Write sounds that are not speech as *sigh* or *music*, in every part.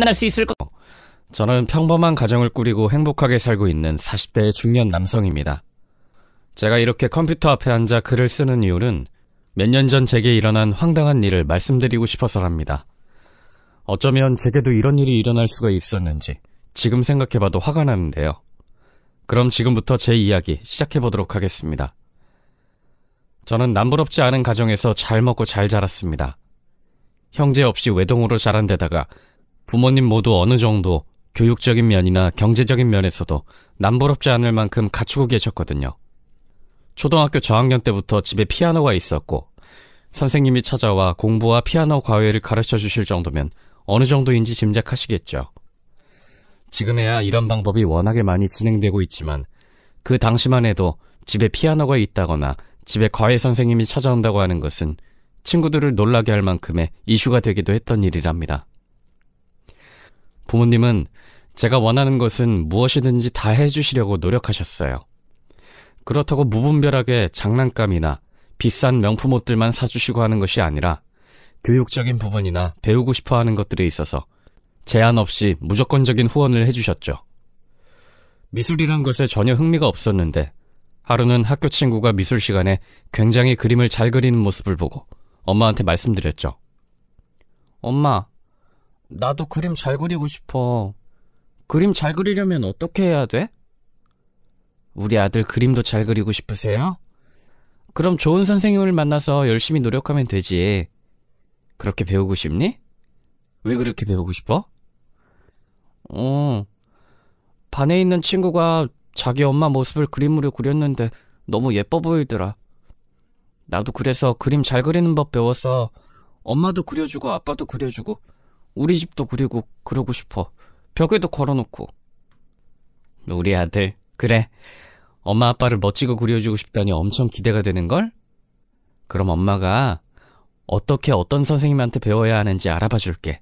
만날 수 있을 거. 저는 평범한 가정을 꾸리고 행복하게 살고 있는 40대의 중년 남성입니다. 제가 이렇게 컴퓨터 앞에 앉아 글을 쓰는 이유는 몇 년 전 제게 일어난 황당한 일을 말씀드리고 싶어서랍니다. 어쩌면 제게도 이런 일이 일어날 수가 있었는지 지금 생각해봐도 화가 나는데요. 그럼 지금부터 제 이야기 시작해보도록 하겠습니다. 저는 남부럽지 않은 가정에서 잘 먹고 잘 자랐습니다. 형제 없이 외동으로 자란 데다가 부모님 모두 어느 정도 교육적인 면이나 경제적인 면에서도 남부럽지 않을 만큼 갖추고 계셨거든요. 초등학교 저학년 때부터 집에 피아노가 있었고 선생님이 찾아와 공부와 피아노 과외를 가르쳐 주실 정도면 어느 정도인지 짐작하시겠죠. 지금에야 이런 방법이 워낙에 많이 진행되고 있지만 그 당시만 해도 집에 피아노가 있다거나 집에 과외 선생님이 찾아온다고 하는 것은 친구들을 놀라게 할 만큼의 이슈가 되기도 했던 일이랍니다. 부모님은 제가 원하는 것은 무엇이든지 다 해주시려고 노력하셨어요. 그렇다고 무분별하게 장난감이나 비싼 명품 옷들만 사주시고 하는 것이 아니라 교육적인 부분이나 배우고 싶어 하는 것들에 있어서 제한 없이 무조건적인 후원을 해주셨죠. 미술이란 것에 전혀 흥미가 없었는데 하루는 학교 친구가 미술 시간에 굉장히 그림을 잘 그리는 모습을 보고 엄마한테 말씀드렸죠. 엄마, 나도 그림 잘 그리고 싶어. 그림 잘 그리려면 어떻게 해야 돼? 우리 아들 그림도 잘 그리고 싶으세요? 그럼 좋은 선생님을 만나서 열심히 노력하면 되지. 그렇게 배우고 싶니? 왜 그렇게 배우고 싶어? 어, 반에 있는 친구가 자기 엄마 모습을 그림으로 그렸는데 너무 예뻐 보이더라. 나도 그래서 그림 잘 그리는 법 배워서 엄마도 그려주고 아빠도 그려주고 우리 집도 그리고 그러고 싶어. 벽에도 걸어놓고. 우리 아들, 그래. 엄마 아빠를 멋지게 그려주고 싶다니 엄청 기대가 되는걸? 그럼 엄마가 어떻게 어떤 선생님한테 배워야 하는지 알아봐 줄게.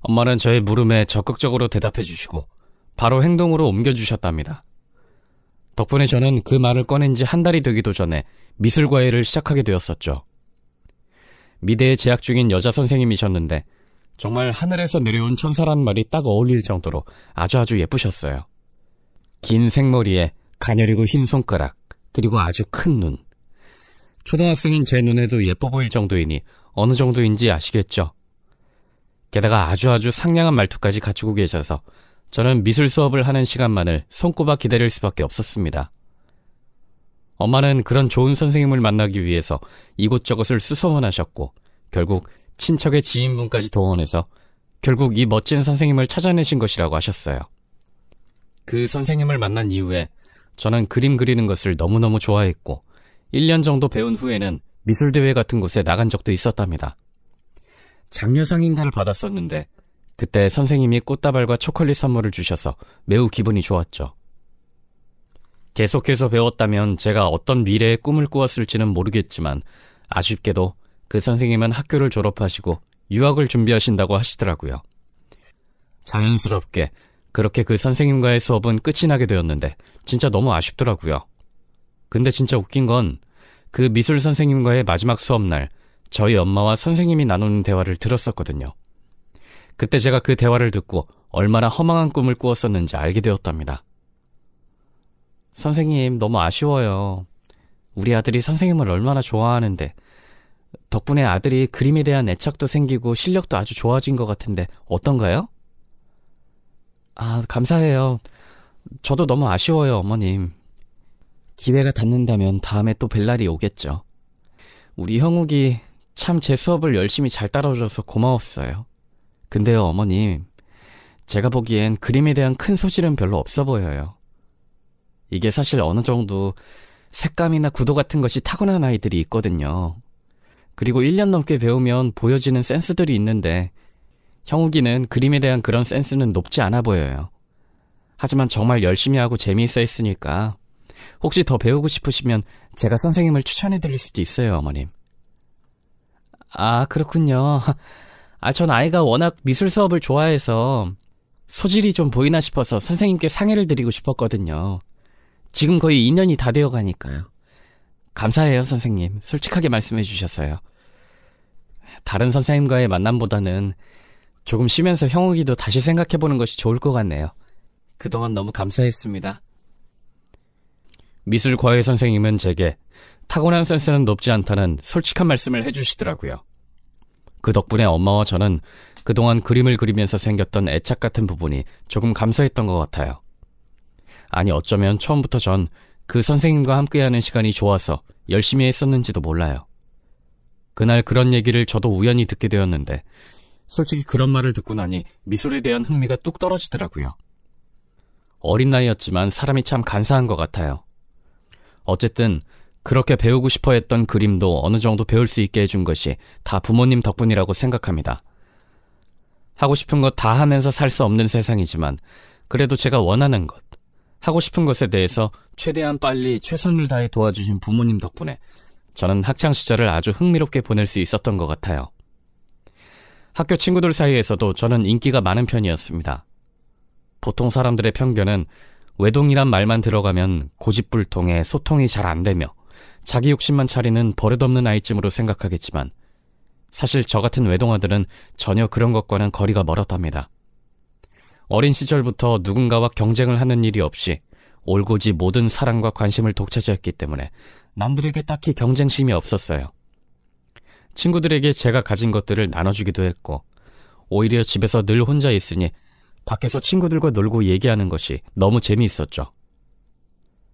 엄마는 저의 물음에 적극적으로 대답해 주시고 바로 행동으로 옮겨 주셨답니다. 덕분에 저는 그 말을 꺼낸 지 한 달이 되기도 전에 미술과외를 시작하게 되었었죠. 미대에 재학 중인 여자 선생님이셨는데 정말 하늘에서 내려온 천사란 말이 딱 어울릴 정도로 아주 아주 예쁘셨어요. 긴 생머리에 가녀리고 흰 손가락 그리고 아주 큰 눈. 초등학생인 제 눈에도 예뻐 보일 정도이니 어느 정도인지 아시겠죠? 게다가 아주 아주 상냥한 말투까지 갖추고 계셔서 저는 미술 수업을 하는 시간만을 손꼽아 기다릴 수밖에 없었습니다. 엄마는 그런 좋은 선생님을 만나기 위해서 이곳저곳을 수소문하셨고 결국 친척의 지인분까지 동원해서 결국 이 멋진 선생님을 찾아내신 것이라고 하셨어요. 그 선생님을 만난 이후에 저는 그림 그리는 것을 너무너무 좋아했고 1년 정도 배운 후에는 미술대회 같은 곳에 나간 적도 있었답니다. 장려상인가를 받았었는데 그때 선생님이 꽃다발과 초콜릿 선물을 주셔서 매우 기분이 좋았죠. 계속해서 배웠다면 제가 어떤 미래의 꿈을 꾸었을지는 모르겠지만 아쉽게도 그 선생님은 학교를 졸업하시고 유학을 준비하신다고 하시더라고요. 자연스럽게 그렇게 그 선생님과의 수업은 끝이 나게 되었는데 진짜 너무 아쉽더라고요. 근데 진짜 웃긴 건 그 미술 선생님과의 마지막 수업날 저희 엄마와 선생님이 나누는 대화를 들었었거든요. 그때 제가 그 대화를 듣고 얼마나 허망한 꿈을 꾸었었는지 알게 되었답니다. 선생님, 너무 아쉬워요. 우리 아들이 선생님을 얼마나 좋아하는데. 덕분에 아들이 그림에 대한 애착도 생기고 실력도 아주 좋아진 것 같은데 어떤가요? 아, 감사해요. 저도 너무 아쉬워요, 어머님. 기회가 닿는다면 다음에 또 뵐 날이 오겠죠. 우리 형욱이 참 제 수업을 열심히 잘 따라줘서 고마웠어요. 근데요, 어머님. 제가 보기엔 그림에 대한 큰 소질은 별로 없어 보여요. 이게 사실 어느 정도 색감이나 구도 같은 것이 타고난 아이들이 있거든요. 그리고 1년 넘게 배우면 보여지는 센스들이 있는데 형욱이는 그림에 대한 그런 센스는 높지 않아 보여요. 하지만 정말 열심히 하고 재미있어 했으니까 혹시 더 배우고 싶으시면 제가 선생님을 추천해 드릴 수도 있어요, 어머님. 아, 그렇군요. *laughs* 아, 전 아이가 워낙 미술 수업을 좋아해서 소질이 좀 보이나 싶어서 선생님께 상의를 드리고 싶었거든요. 지금 거의 2년이 다 되어 가니까요. 감사해요, 선생님. 솔직하게 말씀해 주셨어요. 다른 선생님과의 만남보다는 조금 쉬면서 형욱이도 다시 생각해 보는 것이 좋을 것 같네요. 그동안 너무 감사했습니다. 미술과외 선생님은 제게 타고난 센스는 높지 않다는 솔직한 말씀을 해주시더라고요. 그 덕분에 엄마와 저는 그동안 그림을 그리면서 생겼던 애착 같은 부분이 조금 감소했던 것 같아요. 아니 어쩌면 처음부터 전 그 선생님과 함께하는 시간이 좋아서 열심히 했었는지도 몰라요. 그날 그런 얘기를 저도 우연히 듣게 되었는데 솔직히 그런 말을 듣고 나니 미술에 대한 흥미가 뚝 떨어지더라고요. 어린 나이였지만 사람이 참 간사한 것 같아요. 어쨌든 그렇게 배우고 싶어 했던 그림도 어느 정도 배울 수 있게 해준 것이 다 부모님 덕분이라고 생각합니다. 하고 싶은 것 다 하면서 살 수 없는 세상이지만 그래도 제가 원하는 것, 하고 싶은 것에 대해서 최대한 빨리 최선을 다해 도와주신 부모님 덕분에 저는 학창 시절을 아주 흥미롭게 보낼 수 있었던 것 같아요. 학교 친구들 사이에서도 저는 인기가 많은 편이었습니다. 보통 사람들의 편견은 외동이란 말만 들어가면 고집불통에 소통이 잘 안 되며 자기 욕심만 차리는 버릇없는 아이쯤으로 생각하겠지만 사실 저 같은 외동아들은 전혀 그런 것과는 거리가 멀었답니다. 어린 시절부터 누군가와 경쟁을 하는 일이 없이 올고지 모든 사랑과 관심을 독차지했기 때문에 남들에게 딱히 경쟁심이 없었어요. 친구들에게 제가 가진 것들을 나눠주기도 했고, 오히려 집에서 늘 혼자 있으니 밖에서 친구들과 놀고 얘기하는 것이 너무 재미있었죠.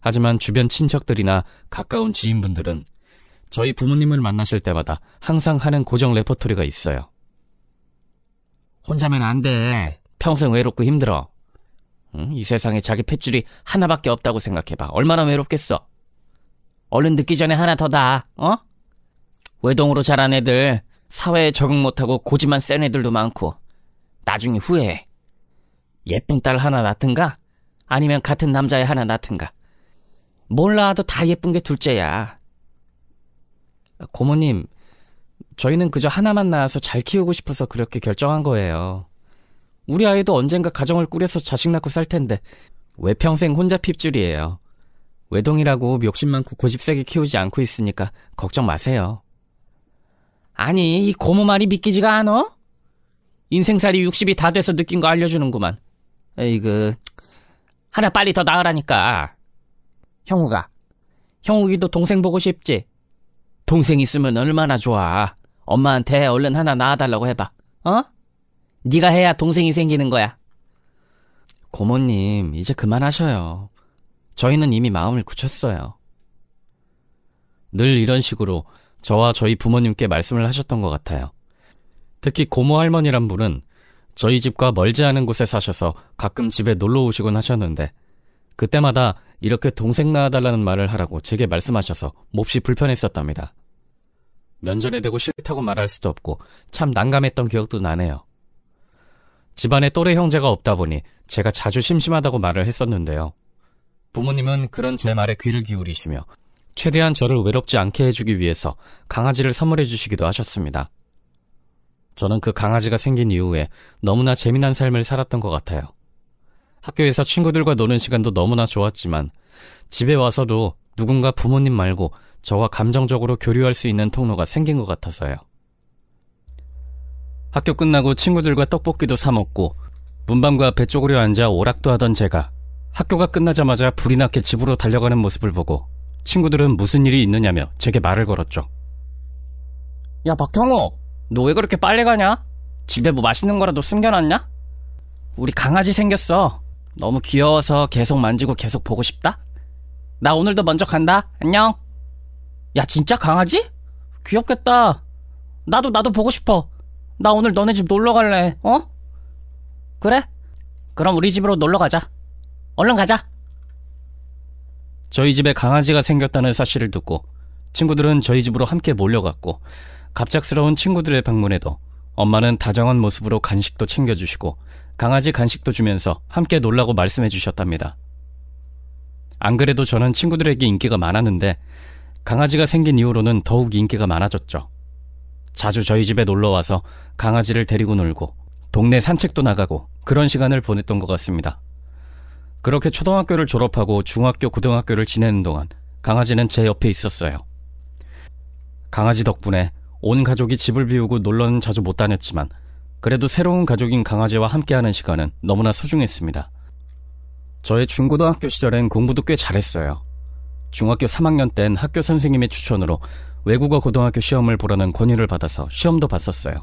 하지만 주변 친척들이나 가까운 지인분들은 저희 부모님을 만나실 때마다 항상 하는 고정 레퍼토리가 있어요. 혼자면 안 돼. 평생 외롭고 힘들어. 응? 이 세상에 자기 핏줄이 하나밖에 없다고 생각해봐. 얼마나 외롭겠어. 얼른 늦기 전에 하나 더나 어? 외동으로 자란 애들, 사회에 적응 못하고 고집만 센 애들도 많고, 나중에 후회해. 예쁜 딸 하나 낳든가, 아니면 같은 남자애 하나 낳든가. 몰라도 다 예쁜 게 둘째야. 고모님, 저희는 그저 하나만 낳아서 잘 키우고 싶어서 그렇게 결정한 거예요. 우리 아이도 언젠가 가정을 꾸려서 자식 낳고 살 텐데 왜 평생 혼자 핍줄이에요. 외동이라고 욕심 많고 고집 세게 키우지 않고 있으니까 걱정 마세요. 아니, 이 고모 말이 믿기지가 않어? 인생살이 60이 다 돼서 느낀 거 알려주는구만. 에이그, 하나 빨리 더 나으라니까. 형우가. 형우기도 동생 보고 싶지? 동생 있으면 얼마나 좋아. 엄마한테 얼른 하나 낳아달라고 해봐. 어? 네가 해야 동생이 생기는 거야. 고모님, 이제 그만하셔요. 저희는 이미 마음을 굳혔어요. 늘 이런 식으로 저와 저희 부모님께 말씀을 하셨던 것 같아요. 특히 고모 할머니란 분은 저희 집과 멀지 않은 곳에 사셔서 가끔 집에 놀러 오시곤 하셨는데 그때마다 이렇게 동생 낳아달라는 말을 하라고 제게 말씀하셔서 몹시 불편했었답니다. 면전에 대고 싫다고 말할 수도 없고 참 난감했던 기억도 나네요. 집안에 또래 형제가 없다 보니 제가 자주 심심하다고 말을 했었는데요. 부모님은 그런 제 말에 귀를 기울이시며 최대한 저를 외롭지 않게 해주기 위해서 강아지를 선물해 주시기도 하셨습니다. 저는 그 강아지가 생긴 이후에 너무나 재미난 삶을 살았던 것 같아요. 학교에서 친구들과 노는 시간도 너무나 좋았지만 집에 와서도 누군가 부모님 말고 저와 감정적으로 교류할 수 있는 통로가 생긴 것 같아서요. 학교 끝나고 친구들과 떡볶이도 사 먹고 문방구 앞에 쪼그려 앉아 오락도 하던 제가 학교가 끝나자마자 불이 나게 집으로 달려가는 모습을 보고 친구들은 무슨 일이 있느냐며 제게 말을 걸었죠. 야박형우너 왜 그렇게 빨리 가냐? 집에 뭐 맛있는 거라도 숨겨놨냐? 우리 강아지 생겼어. 너무 귀여워서 계속 만지고 계속 보고 싶다. 나 오늘도 먼저 간다. 안녕. 야 진짜 강아지? 귀엽겠다. 나도 나도 보고 싶어. 나 오늘 너네 집 놀러 갈래. 어? 그래? 그럼 우리 집으로 놀러 가자. 얼른 가자. 저희 집에 강아지가 생겼다는 사실을 듣고 친구들은 저희 집으로 함께 몰려갔고 갑작스러운 친구들의 방문에도 엄마는 다정한 모습으로 간식도 챙겨주시고 강아지 간식도 주면서 함께 놀라고 말씀해 주셨답니다. 안 그래도 저는 친구들에게 인기가 많았는데 강아지가 생긴 이후로는 더욱 인기가 많아졌죠. 자주 저희 집에 놀러 와서 강아지를 데리고 놀고 동네 산책도 나가고 그런 시간을 보냈던 것 같습니다. 그렇게 초등학교를 졸업하고 중학교, 고등학교를 지내는 동안 강아지는 제 옆에 있었어요. 강아지 덕분에 온 가족이 집을 비우고 놀러는 자주 못 다녔지만 그래도 새로운 가족인 강아지와 함께하는 시간은 너무나 소중했습니다. 저의 중고등학교 시절엔 공부도 꽤 잘했어요. 중학교 3학년 땐 학교 선생님의 추천으로 외국어 고등학교 시험을 보라는 권유를 받아서 시험도 봤었어요.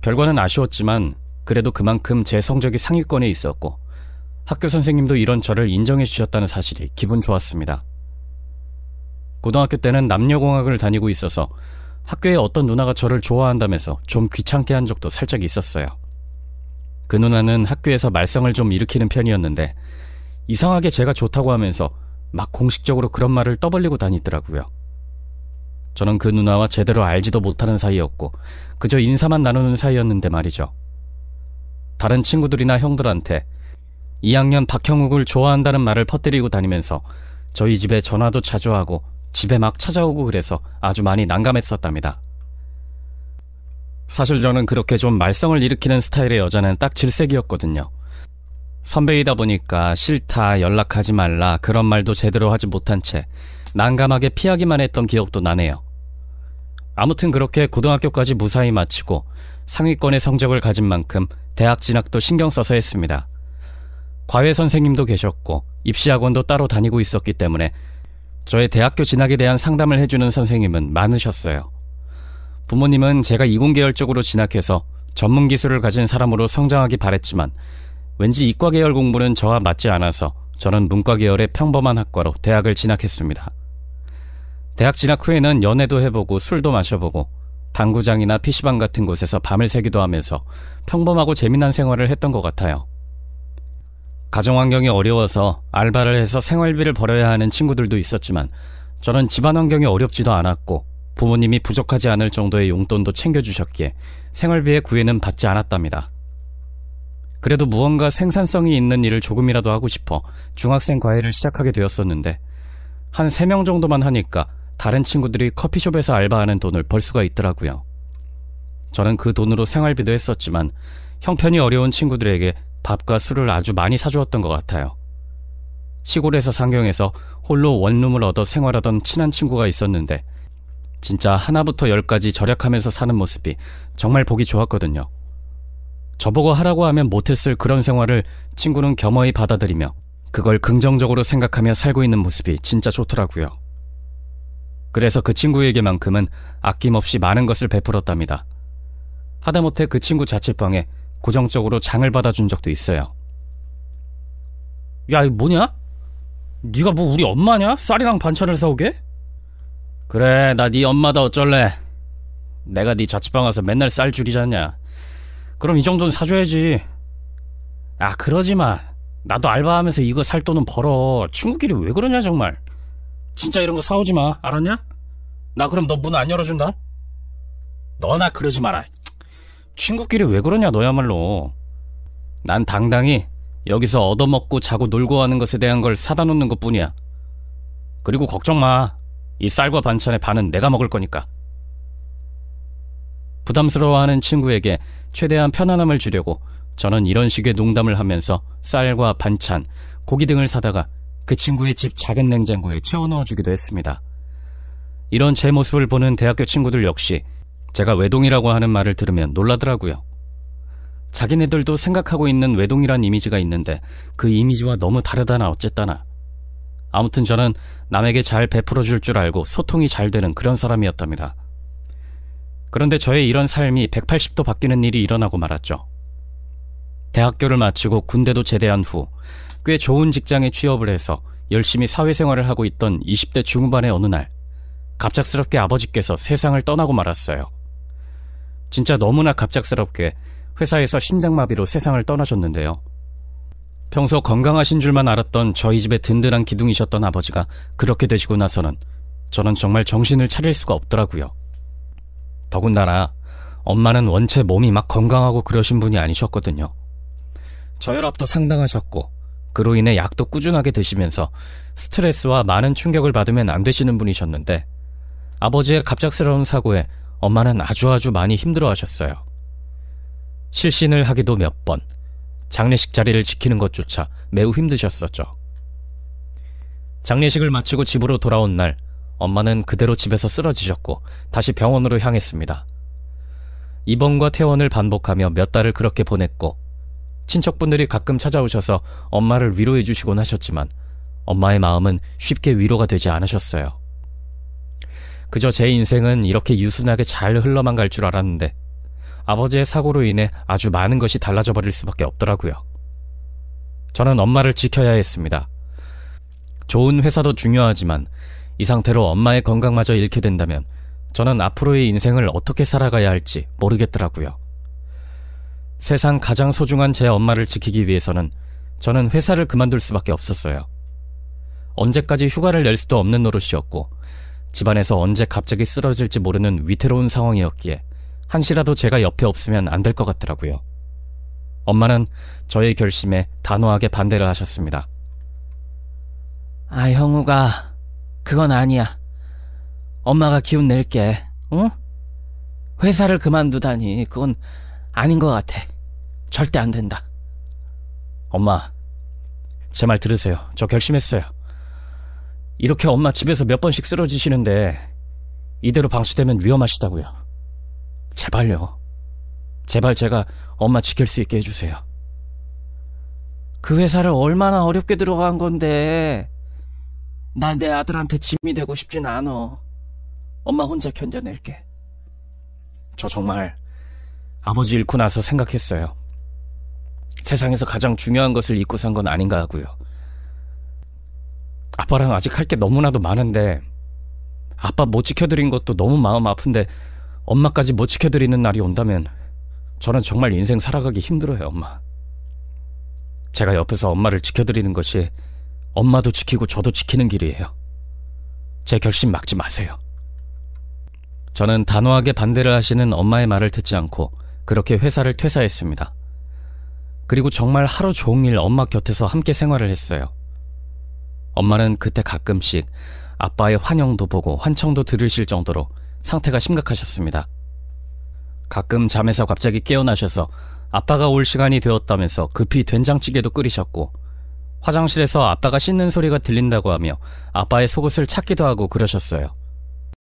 결과는 아쉬웠지만 그래도 그만큼 제 성적이 상위권에 있었고 학교 선생님도 이런 저를 인정해 주셨다는 사실이 기분 좋았습니다. 고등학교 때는 남녀공학을 다니고 있어서 학교에 어떤 누나가 저를 좋아한다면서 좀 귀찮게 한 적도 살짝 있었어요. 그 누나는 학교에서 말썽을 좀 일으키는 편이었는데 이상하게 제가 좋다고 하면서 막 공식적으로 그런 말을 떠벌리고 다니더라고요. 저는 그 누나와 제대로 알지도 못하는 사이였고 그저 인사만 나누는 사이였는데 말이죠. 다른 친구들이나 형들한테 2학년 박형욱을 좋아한다는 말을 퍼뜨리고 다니면서 저희 집에 전화도 자주 하고 집에 막 찾아오고 그래서 아주 많이 난감했었답니다. 사실 저는 그렇게 좀 말썽을 일으키는 스타일의 여자는 딱 질색이었거든요. 선배이다 보니까 싫다, 연락하지 말라 그런 말도 제대로 하지 못한 채 난감하게 피하기만 했던 기억도 나네요. 아무튼 그렇게 고등학교까지 무사히 마치고 상위권의 성적을 가진 만큼 대학 진학도 신경 써서 했습니다. 과외 선생님도 계셨고 입시학원도 따로 다니고 있었기 때문에 저의 대학교 진학에 대한 상담을 해주는 선생님은 많으셨어요. 부모님은 제가 이공계열 쪽으로 진학해서 전문 기술을 가진 사람으로 성장하기 바랬지만 왠지 이과계열 공부는 저와 맞지 않아서 저는 문과계열의 평범한 학과로 대학을 진학했습니다. 대학 진학 후에는 연애도 해보고 술도 마셔보고 당구장이나 PC방 같은 곳에서 밤을 새기도 하면서 평범하고 재미난 생활을 했던 것 같아요. 가정환경이 어려워서 알바를 해서 생활비를 벌어야 하는 친구들도 있었지만 저는 집안 환경이 어렵지도 않았고 부모님이 부족하지 않을 정도의 용돈도 챙겨주셨기에 생활비의 구애는 받지 않았답니다. 그래도 무언가 생산성이 있는 일을 조금이라도 하고 싶어 중학생 과외를 시작하게 되었었는데 한 3명 정도만 하니까 다른 친구들이 커피숍에서 알바하는 돈을 벌 수가 있더라고요. 저는 그 돈으로 생활비도 했었지만 형편이 어려운 친구들에게 밥과 술을 아주 많이 사주었던 것 같아요. 시골에서 상경해서 홀로 원룸을 얻어 생활하던 친한 친구가 있었는데 진짜 하나부터 열까지 절약하면서 사는 모습이 정말 보기 좋았거든요. 저보고 하라고 하면 못했을 그런 생활을 친구는 겸허히 받아들이며 그걸 긍정적으로 생각하며 살고 있는 모습이 진짜 좋더라고요. 그래서 그 친구에게만큼은 아낌없이 많은 것을 베풀었답니다. 하다못해 그 친구 자취방에 고정적으로 장을 받아준 적도 있어요. 야, 뭐냐? 네가 뭐 우리 엄마냐? 쌀이랑 반찬을 사오게? 그래, 나 네 엄마다 어쩔래. 내가 네 자취방 와서 맨날 쌀 줄이잖냐. 그럼 이 정도는 사줘야지. 아, 그러지 마. 나도 알바하면서 이거 살 돈은 벌어. 친구끼리 왜 그러냐, 정말. 진짜 이런 거 사오지 마. 알았냐? 나 그럼 너 문 안 열어준다. 너나 그러지 마라. 친구끼리 왜 그러냐 너야말로. 난 당당히 여기서 얻어먹고 자고 놀고 하는 것에 대한 걸 사다 놓는 것 뿐이야. 그리고 걱정 마. 이 쌀과 반찬의 반은 내가 먹을 거니까. 부담스러워하는 친구에게 최대한 편안함을 주려고 저는 이런 식의 농담을 하면서 쌀과 반찬, 고기 등을 사다가 그 친구의 집 작은 냉장고에 채워 넣어주기도 했습니다. 이런 제 모습을 보는 대학교 친구들 역시 제가 외동이라고 하는 말을 들으면 놀라더라고요. 자기네들도 생각하고 있는 외동이란 이미지가 있는데 그 이미지와 너무 다르다나 어쨌다나. 아무튼 저는 남에게 잘 베풀어 줄 줄 알고 소통이 잘 되는 그런 사람이었답니다. 그런데 저의 이런 삶이 180도 바뀌는 일이 일어나고 말았죠. 대학교를 마치고 군대도 제대한 후꽤 좋은 직장에 취업을 해서 열심히 사회생활을 하고 있던 20대 중후반의 어느 날 갑작스럽게 아버지께서 세상을 떠나고 말았어요. 진짜 너무나 갑작스럽게 회사에서 심장마비로 세상을 떠나셨는데요. 평소 건강하신 줄만 알았던 저희 집의 든든한 기둥이셨던 아버지가 그렇게 되시고 나서는 저는 정말 정신을 차릴 수가 없더라고요. 더군다나 엄마는 원체 몸이 막 건강하고 그러신 분이 아니셨거든요. 저혈압도 상당하셨고 그로 인해 약도 꾸준하게 드시면서 스트레스와 많은 충격을 받으면 안 되시는 분이셨는데 아버지의 갑작스러운 사고에 엄마는 아주아주 아주 많이 힘들어 하셨어요. 실신을 하기도 몇 번, 장례식 자리를 지키는 것조차 매우 힘드셨었죠. 장례식을 마치고 집으로 돌아온 날, 엄마는 그대로 집에서 쓰러지셨고 다시 병원으로 향했습니다. 입원과 퇴원을 반복하며 몇 달을 그렇게 보냈고 친척분들이 가끔 찾아오셔서 엄마를 위로해 주시곤 하셨지만 엄마의 마음은 쉽게 위로가 되지 않으셨어요. 그저 제 인생은 이렇게 유순하게 잘 흘러만 갈 줄 알았는데 아버지의 사고로 인해 아주 많은 것이 달라져 버릴 수밖에 없더라고요. 저는 엄마를 지켜야 했습니다. 좋은 회사도 중요하지만 이 상태로 엄마의 건강마저 잃게 된다면 저는 앞으로의 인생을 어떻게 살아가야 할지 모르겠더라고요. 세상 가장 소중한 제 엄마를 지키기 위해서는 저는 회사를 그만둘 수밖에 없었어요. 언제까지 휴가를 낼 수도 없는 노릇이었고 집안에서 언제 갑자기 쓰러질지 모르는 위태로운 상황이었기에 한시라도 제가 옆에 없으면 안 될 것 같더라고요. 엄마는 저의 결심에 단호하게 반대를 하셨습니다. 아, 형우가 그건 아니야. 엄마가 기운 낼게. 응? 회사를 그만두다니 그건 아닌 것 같아. 절대 안 된다. 엄마, 제 말 들으세요. 저 결심했어요. 이렇게 엄마 집에서 몇 번씩 쓰러지시는데 이대로 방치되면 위험하시다고요. 제발요. 제발 제가 엄마 지킬 수 있게 해주세요. 그 회사를 얼마나 어렵게 들어간 건데 난 내 아들한테 짐이 되고 싶진 않아 엄마 혼자 견뎌낼게. 저 정말 아버지 잃고 나서 생각했어요. 세상에서 가장 중요한 것을 잊고 산 건 아닌가 하고요. 아빠랑 아직 할 게 너무나도 많은데 아빠 못 지켜드린 것도 너무 마음 아픈데 엄마까지 못 지켜드리는 날이 온다면 저는 정말 인생 살아가기 힘들어요, 엄마. 제가 옆에서 엄마를 지켜드리는 것이 엄마도 지키고 저도 지키는 길이에요. 제 결심 막지 마세요. 저는 단호하게 반대를 하시는 엄마의 말을 듣지 않고 그렇게 회사를 퇴사했습니다. 그리고 정말 하루 종일 엄마 곁에서 함께 생활을 했어요. 엄마는 그때 가끔씩 아빠의 환영도 보고 환청도 들으실 정도로 상태가 심각하셨습니다. 가끔 잠에서 갑자기 깨어나셔서 아빠가 올 시간이 되었다면서 급히 된장찌개도 끓이셨고 화장실에서 아빠가 씻는 소리가 들린다고 하며 아빠의 속옷을 찾기도 하고 그러셨어요.